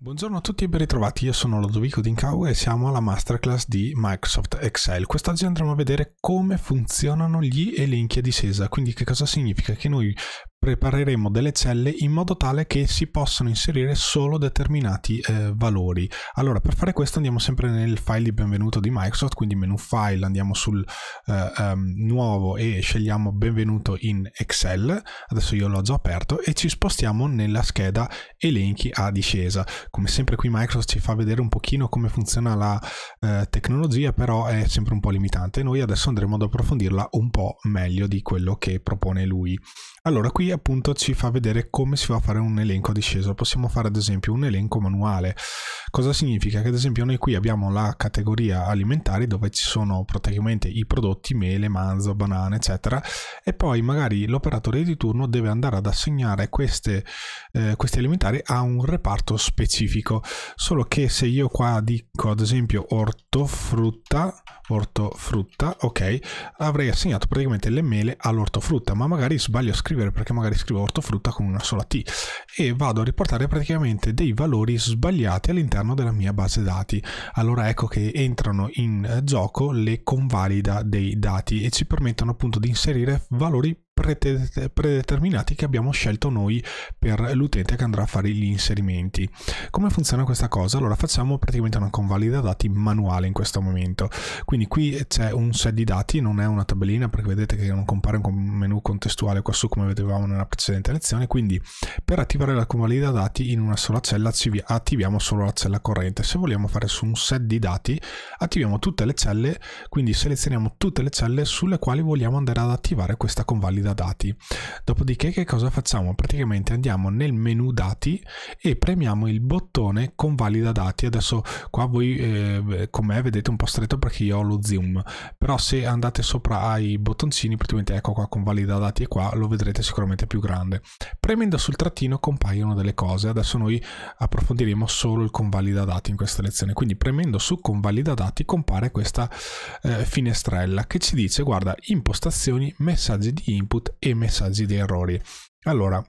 Buongiorno a tutti e ben ritrovati, io sono Lodovico Dincau e siamo alla masterclass di Microsoft Excel. Quest'oggi andremo a vedere come funzionano gli elenchi a discesa, quindi che cosa significa che noi prepareremo delle celle in modo tale che si possano inserire solo determinati eh, valori. Allora, per fare questo andiamo sempre nel file di benvenuto di Microsoft, quindi menu file, andiamo sul eh, um, nuovo e scegliamo benvenuto in Excel, adesso io l'ho già aperto, e ci spostiamo nella scheda elenchi a discesa. Come sempre qui Microsoft ci fa vedere un pochino come funziona la eh, tecnologia, però è sempre un po' limitante. Noi adesso andremo ad approfondirla un po' meglio di quello che propone lui. Allora, qui appunto ci fa vedere come si va a fare un elenco a discesa. Possiamo fare ad esempio un elenco manuale. Cosa significa? Che ad esempio noi qui abbiamo la categoria alimentari dove ci sono praticamente i prodotti mele, manzo, banane, eccetera e poi magari l'operatore di turno deve andare ad assegnare queste, eh, questi alimentari a un reparto specifico. Solo che se io qua dico ad esempio ortofrutta, ortofrutta, ok, avrei assegnato praticamente le mele all'ortofrutta, ma magari sbaglio a scrivere perché magari scrivo ortofrutta con una sola T e vado a riportare praticamente dei valori sbagliati all'interno della mia base dati. Allora ecco che entrano in eh, gioco le convalida dei dati e ci permettono appunto di inserire valori predeterminati che abbiamo scelto noi per l'utente che andrà a fare gli inserimenti. Come funziona questa cosa? Allora facciamo praticamente una convalida dati manuale in questo momento. Quindi qui c'è un set di dati, non è una tabellina perché vedete che non compare un menu contestuale qua su come vedevamo nella precedente lezione, quindi per attivare la convalida dati in una sola cella attiviamo solo la cella corrente. Se vogliamo fare su un set di dati attiviamo tutte le celle, quindi selezioniamo tutte le celle sulle quali vogliamo andare ad attivare questa convalida da dati. Dopodiché che cosa facciamo? Praticamente andiamo nel menu dati e premiamo il bottone con valida dati. Adesso qua voi eh, con me vedete un po' stretto perché io ho lo zoom, però se andate sopra ai bottoncini praticamente ecco qua con valida dati e qua lo vedrete sicuramente più grande. Premendo sul trattino compaiono delle cose, adesso noi approfondiremo solo il con valida dati in questa lezione, quindi premendo su con valida dati compare questa eh, finestrella che ci dice guarda impostazioni messaggi di input input e messaggi di errori. Allora,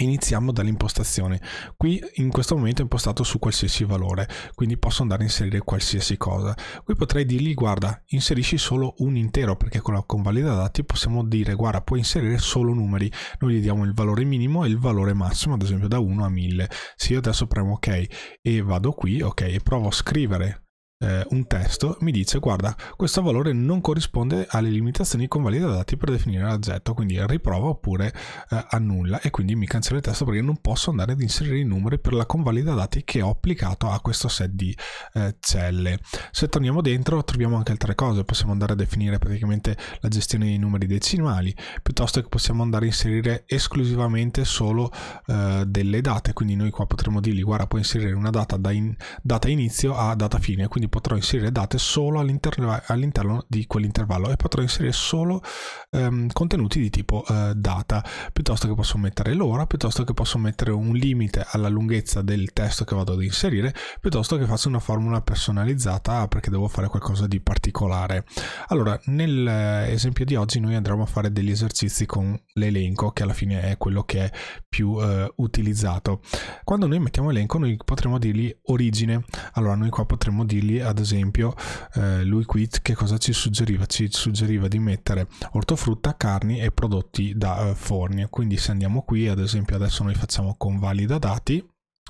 Iniziamo dall'impostazione. Qui in questo momento è impostato su qualsiasi valore, quindi posso andare a inserire qualsiasi cosa. Qui potrei dirgli guarda, inserisci solo un intero, perché con la convalida dati possiamo dire guarda, puoi inserire solo numeri. Noi gli diamo il valore minimo e il valore massimo, ad esempio da 1 a 1000. Se io adesso premo ok e vado qui, ok, e provo a scrivere eh, un testo, mi dice guarda questo valore non corrisponde alle limitazioni dati per definire l'oggetto, quindi riprova oppure eh, annulla e quindi mi cancella il testo perché non posso andare ad inserire i numeri per la convalida dati che ho applicato a questo set di eh, celle. Se torniamo dentro troviamo anche altre cose, possiamo andare a definire praticamente la gestione dei numeri decimali, piuttosto che possiamo andare a inserire esclusivamente solo eh, delle date, quindi noi qua potremmo dirgli guarda puoi inserire una data da in, data inizio a data fine, quindi quindi potrò inserire date solo all'interno, all'interno di quell'intervallo e potrò inserire solo ehm, contenuti di tipo eh, data, piuttosto che posso mettere l'ora, piuttosto che posso mettere un limite alla lunghezza del testo che vado ad inserire, piuttosto che faccio una formula personalizzata perché devo fare qualcosa di particolare. Allora, nell'esempio eh, di oggi noi andremo a fare degli esercizi con l'elenco, che alla fine è quello che è più eh, utilizzato. Quando noi mettiamo elenco noi potremmo dirgli origine, allora noi qua potremmo dirgli ad esempio eh, lui qui che cosa ci suggeriva? Ci suggeriva di mettere ortofrutta, carni e prodotti da eh, forni, quindi se andiamo qui ad esempio adesso noi facciamo con valida dati,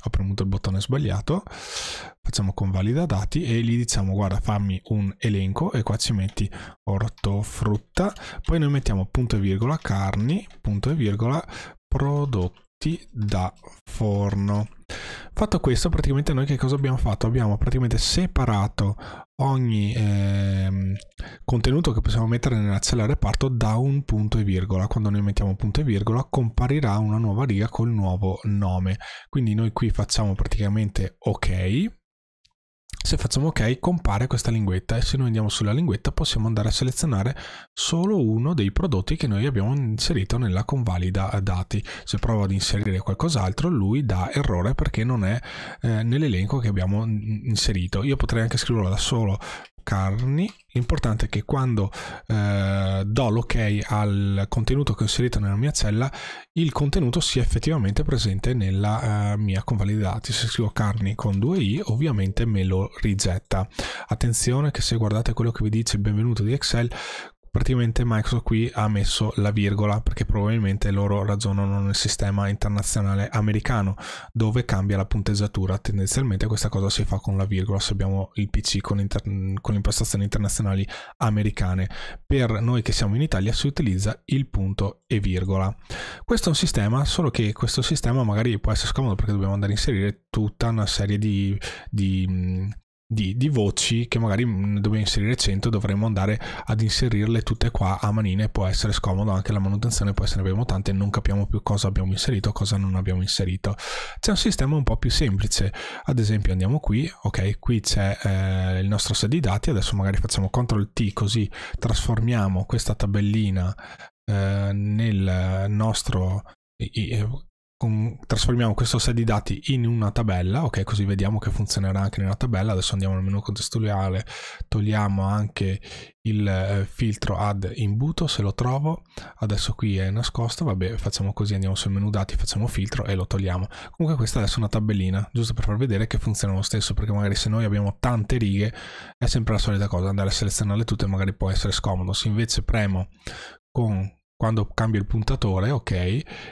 ho premuto il bottone sbagliato, facciamo con valida dati e gli diciamo guarda fammi un elenco e qua ci metti ortofrutta, poi noi mettiamo punto e virgola carni, punto e virgola prodotti da forno. Fatto questo, praticamente noi che cosa abbiamo fatto? Abbiamo praticamente separato ogni eh, contenuto che possiamo mettere nella cella reparto da un punto e virgola. Quando noi mettiamo punto e virgola comparirà una nuova riga col nuovo nome. Quindi noi qui facciamo praticamente ok. Se facciamo ok compare questa linguetta e se noi andiamo sulla linguetta possiamo andare a selezionare solo uno dei prodotti che noi abbiamo inserito nella convalida dati. Se provo ad inserire qualcos'altro, lui dà errore perché non è eh, nell'elenco che abbiamo inserito. Io potrei anche scriverlo da solo carni. L'importante è che quando eh, do l'ok al contenuto che ho inserito nella mia cella, il contenuto sia effettivamente presente nella eh, mia convalida dati. Se scrivo carni con 2i, ovviamente me lo rigetta. Attenzione che se guardate quello che vi dice il benvenuto di Excel, praticamente Microsoft qui ha messo la virgola perché probabilmente loro ragionano nel sistema internazionale americano dove cambia la punteggiatura tendenzialmente questa cosa si fa con la virgola se abbiamo il PC con, inter- con impostazioni internazionali americane per noi che siamo in Italia si utilizza il punto e virgola questo è un sistema solo che questo sistema magari può essere scomodo perché dobbiamo andare a inserire tutta una serie di, di di, di voci che magari mm, ne dobbiamo inserire 100 dovremmo andare ad inserirle tutte qua a manine può essere scomodo anche la manutenzione può essere abbiamo tante non capiamo più cosa abbiamo inserito cosa non abbiamo inserito c'è un sistema un po' più semplice ad esempio andiamo qui ok qui c'è eh, il nostro set di dati adesso magari facciamo ctrl t così trasformiamo questa tabellina eh, nel nostro con, trasformiamo questo set di dati in una tabella, ok? Così vediamo che funzionerà anche nella tabella. Adesso andiamo nel menu contestuale, togliamo anche il eh, filtro add imbuto se lo trovo. Adesso qui è nascosto, vabbè, facciamo così, andiamo sul menu dati, facciamo filtro e lo togliamo. Comunque questa adesso è una tabellina, giusto per far vedere che funziona lo stesso, perché magari se noi abbiamo tante righe è sempre la solita cosa, andare a selezionarle tutte magari può essere scomodo. Se invece premo con quando cambio il puntatore, ok,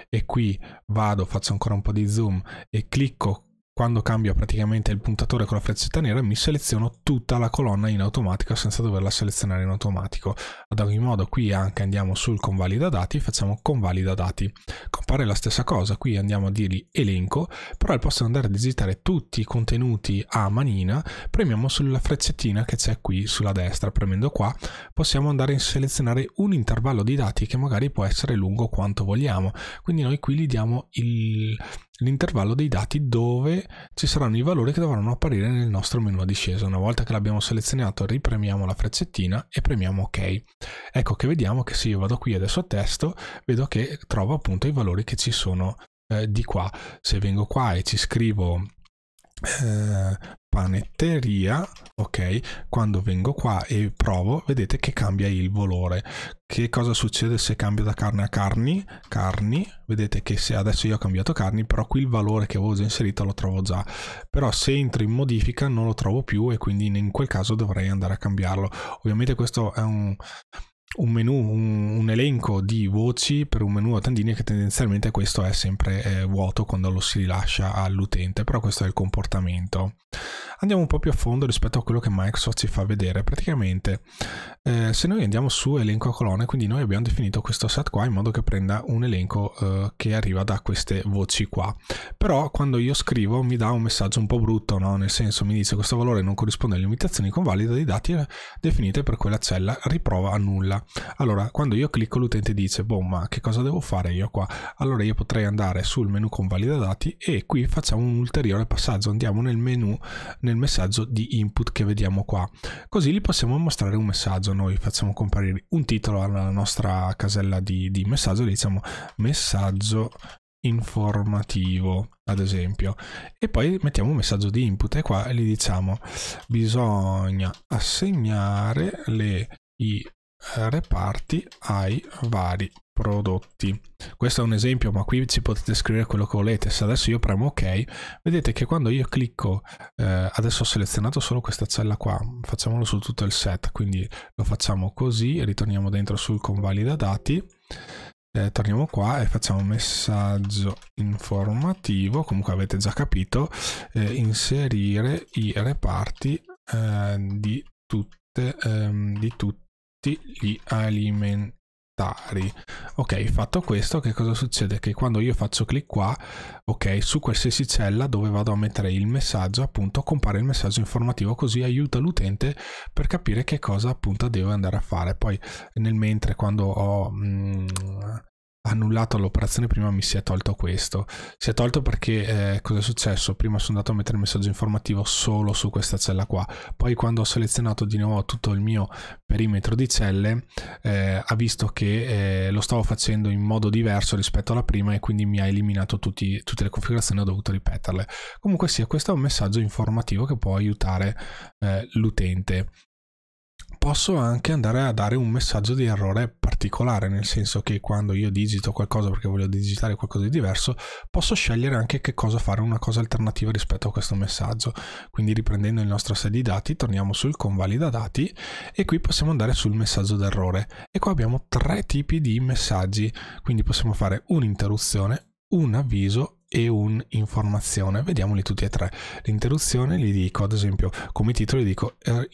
e qui vado, faccio ancora un po' di zoom e clicco quando cambio praticamente il puntatore con la freccetta nera mi seleziono tutta la colonna in automatico senza doverla selezionare in automatico. Ad ogni modo qui anche andiamo sul convalida dati e facciamo convalida dati. Compare la stessa cosa, qui andiamo a dirgli elenco, però al posto di andare a digitare tutti i contenuti a manina premiamo sulla freccettina che c'è qui sulla destra. Premendo qua possiamo andare a selezionare un intervallo di dati che magari può essere lungo quanto vogliamo. Quindi noi qui gli diamo il, l'intervallo dei dati dove ci saranno i valori che dovranno apparire nel nostro menu a discesa. Una volta che l'abbiamo selezionato ripremiamo la freccettina e premiamo ok. Ecco che vediamo che se io vado qui adesso a testo vedo che trovo appunto i valori che ci sono eh, di qua. Se vengo qua e ci scrivo eh, panetteria ok quando vengo qua e provo vedete che cambia il valore che cosa succede se cambio da carne a carni carni vedete che se adesso io ho cambiato carni però qui il valore che avevo già inserito lo trovo già però se entro in modifica non lo trovo più e quindi in quel caso dovrei andare a cambiarlo ovviamente questo è un un menu, un, un, elenco di voci per un menu a tendine che tendenzialmente questo è sempre eh, vuoto quando lo si rilascia all'utente, però questo è il comportamento. Andiamo un po' più a fondo rispetto a quello che Microsoft ci fa vedere. Praticamente, eh, se noi andiamo su elenco a colonne, quindi noi abbiamo definito questo set qua in modo che prenda un elenco eh, che arriva da queste voci qua. Però quando io scrivo mi dà un messaggio un po' brutto, no? nel senso mi dice questo valore non corrisponde alle limitazioni convalide dei dati eh, definite per quella cella, riprova a nulla. Allora, quando io clicco l'utente dice, boh, ma che cosa devo fare io qua? Allora io potrei andare sul menu con valida dati e qui facciamo un ulteriore passaggio, andiamo nel menu, nel messaggio di input che vediamo qua. Così gli possiamo mostrare un messaggio, noi facciamo comparire un titolo alla nostra casella di, di messaggio, diciamo messaggio informativo ad esempio e poi mettiamo un messaggio di input e qua gli diciamo bisogna assegnare le i reparti ai vari prodotti. Questo è un esempio, ma qui ci potete scrivere quello che volete. Se adesso io premo ok, vedete che quando io clicco, eh, adesso ho selezionato solo questa cella qua, facciamolo su tutto il set, quindi lo facciamo così, ritorniamo dentro sul convalida dati, eh, torniamo qua e facciamo messaggio informativo, comunque avete già capito, eh, inserire i reparti eh, di tutte, ehm, di tutte tutti gli alimentari ok fatto questo che cosa succede che quando io faccio clic qua ok su qualsiasi cella dove vado a mettere il messaggio appunto compare il messaggio informativo così aiuta l'utente per capire che cosa appunto deve andare a fare poi nel mentre quando ho mh, mm, annullato l'operazione prima mi si è tolto questo. Si è tolto perché eh, cosa è successo? Prima sono andato a mettere il messaggio informativo solo su questa cella qua, poi quando ho selezionato di nuovo tutto il mio perimetro di celle eh, ha visto che eh, lo stavo facendo in modo diverso rispetto alla prima e quindi mi ha eliminato tutti, tutte le configurazioni e ho dovuto ripeterle. Comunque sia, questo è un messaggio informativo che può aiutare eh, l'utente posso anche andare a dare un messaggio di errore particolare, nel senso che quando io digito qualcosa perché voglio digitare qualcosa di diverso, posso scegliere anche che cosa fare, una cosa alternativa rispetto a questo messaggio. Quindi riprendendo il nostro set di dati, torniamo sul convalida dati e qui possiamo andare sul messaggio d'errore. E qua abbiamo tre tipi di messaggi, quindi possiamo fare un'interruzione, un avviso e un'informazione. Vediamoli tutti e tre. L'interruzione gli dico, ad esempio, come titolo gli dico er-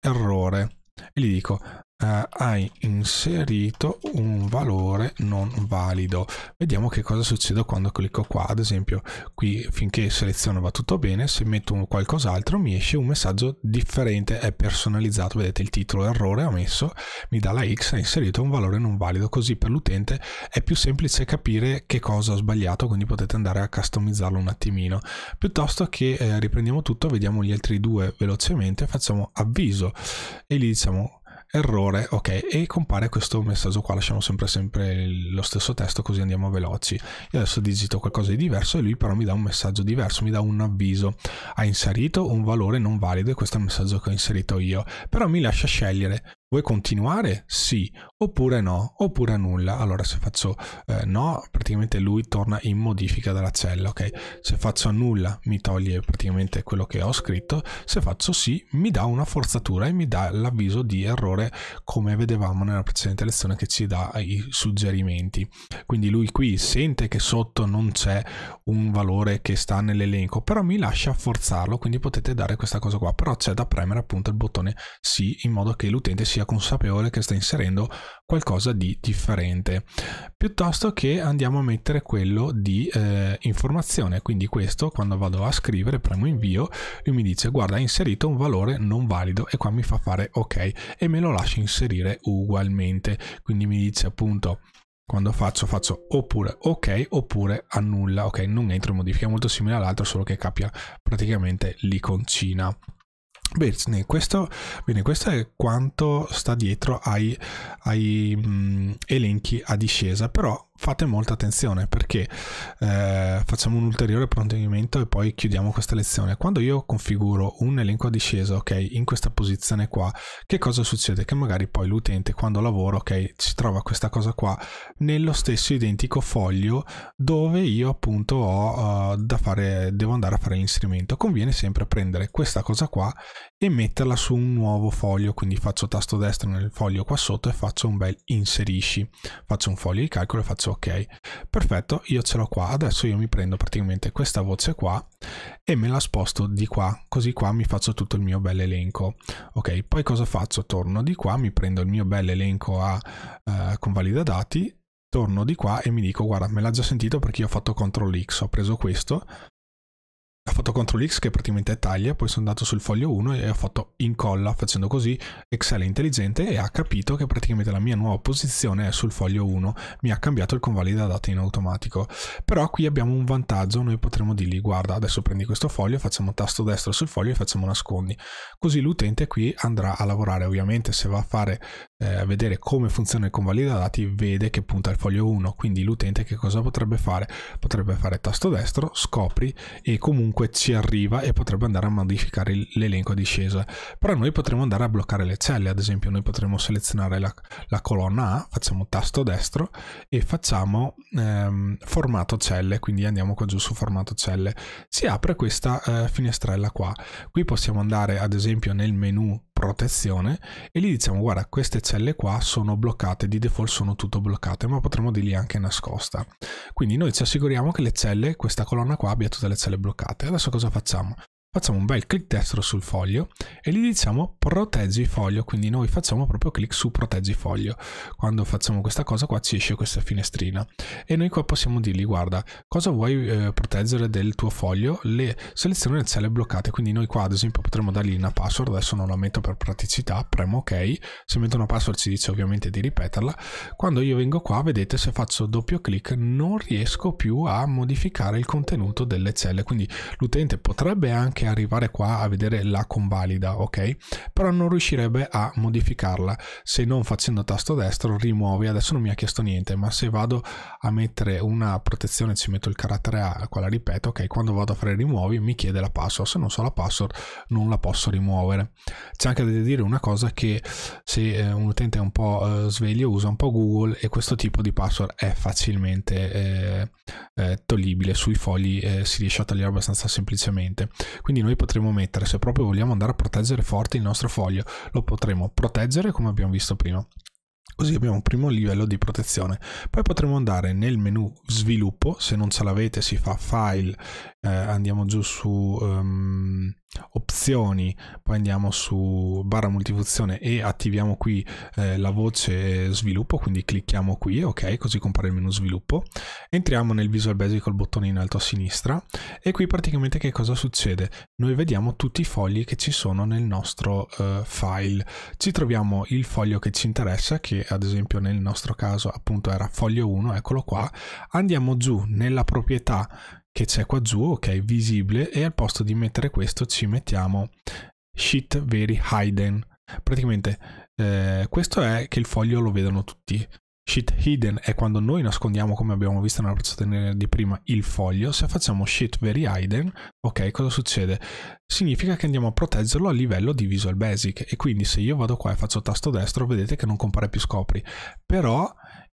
errore e gli dico eh, hai inserito un valore non valido. Vediamo che cosa succede quando clicco qua. Ad esempio, qui finché seleziono va tutto bene, se metto qualcos'altro mi esce un messaggio differente, è personalizzato. Vedete il titolo errore ho messo, mi dà la X, ha inserito un valore non valido. Così per l'utente è più semplice capire che cosa ho sbagliato, quindi potete andare a customizzarlo un attimino. Piuttosto che eh, riprendiamo tutto, vediamo gli altri due velocemente, facciamo avviso e gli diciamo errore, ok, e compare questo messaggio qua, lasciamo sempre, sempre lo stesso testo così andiamo veloci. Io adesso digito qualcosa di diverso e lui però mi dà un messaggio diverso, mi dà un avviso. Ha inserito un valore non valido e questo è il messaggio che ho inserito io, però mi lascia scegliere Vuoi continuare? Sì, oppure no, oppure nulla. Allora se faccio eh, no, praticamente lui torna in modifica della cella, ok? Se faccio nulla mi toglie praticamente quello che ho scritto, se faccio sì mi dà una forzatura e mi dà l'avviso di errore come vedevamo nella precedente lezione che ci dà i suggerimenti. Quindi lui qui sente che sotto non c'è un valore che sta nell'elenco, però mi lascia forzarlo, quindi potete dare questa cosa qua, però c'è da premere appunto il bottone sì in modo che l'utente si sia consapevole che sta inserendo qualcosa di differente, piuttosto che andiamo a mettere quello di eh, informazione, quindi questo quando vado a scrivere premo invio, lui mi dice guarda ha inserito un valore non valido e qua mi fa fare ok e me lo lascia inserire ugualmente, quindi mi dice appunto quando faccio faccio oppure ok oppure annulla ok non entro in modifica molto simile all'altro solo che cambia praticamente l'iconcina Bene questo, bene, questo, è quanto sta dietro ai, ai mh, elenchi a discesa, però fate molta attenzione perché eh, facciamo un ulteriore approfondimento e poi chiudiamo questa lezione. Quando io configuro un elenco a discesa, ok, in questa posizione qua, che cosa succede? Che magari poi l'utente quando lavora, ok, si trova questa cosa qua nello stesso identico foglio dove io appunto ho uh, da fare, devo andare a fare l'inserimento. Conviene sempre prendere questa cosa qua e metterla su un nuovo foglio, quindi faccio tasto destro nel foglio qua sotto e faccio un bel inserisci, faccio un foglio di calcolo e faccio ok. Perfetto, io ce l'ho qua, adesso io mi prendo praticamente questa voce qua e me la sposto di qua, così qua mi faccio tutto il mio bel elenco. Ok, poi cosa faccio? Torno di qua, mi prendo il mio bel elenco a eh, convalida dati torno di qua e mi dico guarda me l'ha già sentito perché io ho fatto CTRL X ho preso questo ho fatto CTRL X che praticamente taglia, poi sono andato sul foglio 1 e ho fatto incolla facendo così, Excel è intelligente e ha capito che praticamente la mia nuova posizione è sul foglio 1, mi ha cambiato il convalida date in automatico, però qui abbiamo un vantaggio, noi potremmo dirgli guarda adesso prendi questo foglio, facciamo tasto destro sul foglio e facciamo nascondi, così l'utente qui andrà a lavorare, ovviamente se va a fare eh, vedere come funziona il convalida dati vede che punta il foglio 1, quindi l'utente che cosa potrebbe fare? Potrebbe fare tasto destro, scopri e comunque comunque ci arriva e potrebbe andare a modificare l'elenco a discesa. Però noi potremmo andare a bloccare le celle, ad esempio noi potremmo selezionare la, la colonna A, facciamo tasto destro e facciamo ehm, formato celle, quindi andiamo qua giù su formato celle. Si apre questa eh, finestrella qua. Qui possiamo andare ad esempio nel menu protezione e gli diciamo guarda queste celle qua sono bloccate di default sono tutto bloccate ma potremmo dirgli anche nascosta quindi noi ci assicuriamo che le celle questa colonna qua abbia tutte le celle bloccate adesso cosa facciamo facciamo un bel clic destro sul foglio e gli diciamo proteggi foglio, quindi noi facciamo proprio clic su proteggi foglio. Quando facciamo questa cosa qua ci esce questa finestrina e noi qua possiamo dirgli guarda cosa vuoi eh, proteggere del tuo foglio, le selezioni le celle bloccate, quindi noi qua ad esempio potremmo dargli una password, adesso non la metto per praticità, premo ok, se metto una password ci dice ovviamente di ripeterla, quando io vengo qua vedete se faccio doppio clic non riesco più a modificare il contenuto delle celle, quindi l'utente potrebbe anche anche arrivare qua a vedere la convalida, ok? Però non riuscirebbe a modificarla se non facendo tasto destro rimuovi, adesso non mi ha chiesto niente, ma se vado a mettere una protezione ci metto il carattere A, quella ripeto, ok? Quando vado a fare rimuovi mi chiede la password, se non so la password non la posso rimuovere. C'è anche da dire una cosa che se eh, un utente è un po' eh, sveglio usa un po' Google e questo tipo di password è facilmente eh, eh toglibile sui fogli, si riesce a togliere abbastanza semplicemente. Quindi noi potremo mettere, se proprio vogliamo andare a proteggere forte il nostro foglio, lo potremo proteggere come abbiamo visto prima. Così abbiamo un primo livello di protezione. Poi potremo andare nel menu sviluppo, se non ce l'avete si fa file, eh, andiamo giù su um, opzioni, poi andiamo su barra multifunzione e attiviamo qui eh, la voce sviluppo, quindi clicchiamo qui, ok, così compare il menu sviluppo, entriamo nel Visual Basic col bottone in alto a sinistra e qui praticamente che cosa succede? Noi vediamo tutti i fogli che ci sono nel nostro eh, file, ci troviamo il foglio che ci interessa, che ad esempio nel nostro caso appunto era foglio 1, eccolo qua, andiamo giù nella proprietà che c'è qua giù, ok, visibile, e al posto di mettere questo ci mettiamo sheet very hidden. Praticamente eh, questo è che il foglio lo vedono tutti. Sheet hidden è quando noi nascondiamo, come abbiamo visto nella procedura di prima, il foglio. Se facciamo sheet very hidden, ok, cosa succede? Significa che andiamo a proteggerlo a livello di Visual Basic e quindi se io vado qua e faccio tasto destro, vedete che non compare più scopri. Però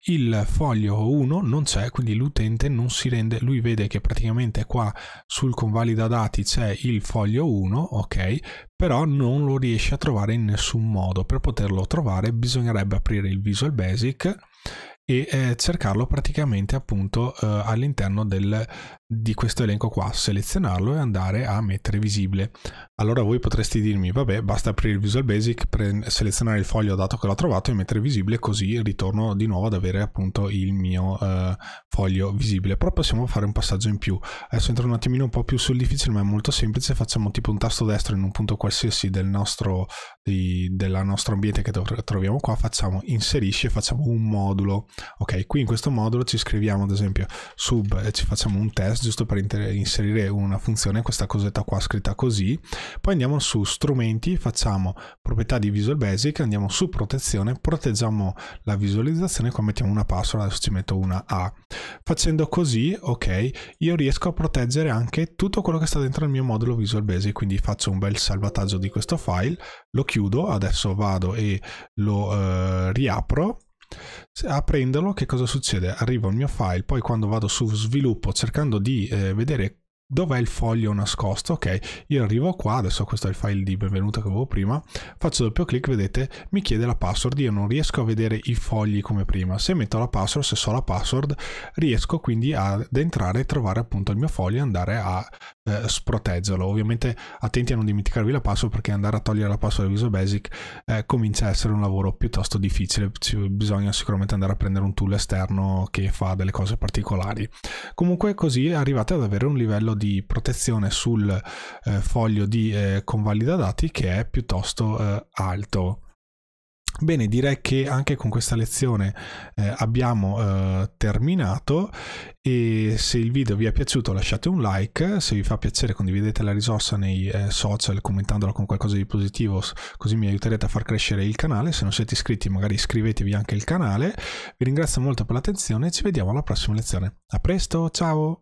il foglio 1 non c'è, quindi l'utente non si rende, lui vede che praticamente qua sul convalida dati c'è il foglio 1, ok, però non lo riesce a trovare in nessun modo. Per poterlo trovare bisognerebbe aprire il Visual Basic e eh, cercarlo praticamente appunto eh, all'interno del, di questo elenco qua, selezionarlo e andare a mettere visibile. Allora voi potreste dirmi, vabbè, basta aprire Visual Basic, selezionare il foglio dato che l'ho trovato e mettere visibile, così ritorno di nuovo ad avere appunto il mio eh, foglio visibile. Però possiamo fare un passaggio in più. Adesso entro un attimino un po' più sul difficile, ma è molto semplice. Facciamo tipo un tasto destro in un punto qualsiasi del nostro, di, della nostra ambiente che troviamo qua, facciamo inserisci e facciamo un modulo. Ok, qui in questo modulo ci scriviamo ad esempio sub e ci facciamo un test giusto per inserire una funzione, questa cosetta qua scritta così. Poi andiamo su strumenti, facciamo proprietà di Visual Basic, andiamo su protezione, proteggiamo la visualizzazione, qua mettiamo una password, adesso ci metto una A. Facendo così, ok, io riesco a proteggere anche tutto quello che sta dentro il mio modulo Visual Basic, quindi faccio un bel salvataggio di questo file, lo chiudo, adesso vado e lo eh, riapro a prenderlo che cosa succede? Arriva il mio file, poi quando vado su sviluppo cercando di eh, vedere dov'è il foglio nascosto, ok, io arrivo qua, adesso questo è il file di benvenuta che avevo prima, faccio doppio clic, vedete, mi chiede la password, io non riesco a vedere i fogli come prima, se metto la password, se so la password, riesco quindi ad entrare e trovare appunto il mio foglio e andare a eh, sproteggelo. Ovviamente attenti a non dimenticarvi la password perché andare a togliere la password da Visual Basic eh, comincia a essere un lavoro piuttosto difficile, Ci, bisogna sicuramente andare a prendere un tool esterno che fa delle cose particolari. Comunque così arrivate ad avere un livello di protezione sul eh, foglio di eh, convalida dati che è piuttosto eh, alto. Bene, direi che anche con questa lezione eh, abbiamo eh, terminato e se il video vi è piaciuto lasciate un like, se vi fa piacere condividete la risorsa nei eh, social commentandola con qualcosa di positivo così mi aiuterete a far crescere il canale, se non siete iscritti magari iscrivetevi anche al canale, vi ringrazio molto per l'attenzione e ci vediamo alla prossima lezione. A presto, ciao!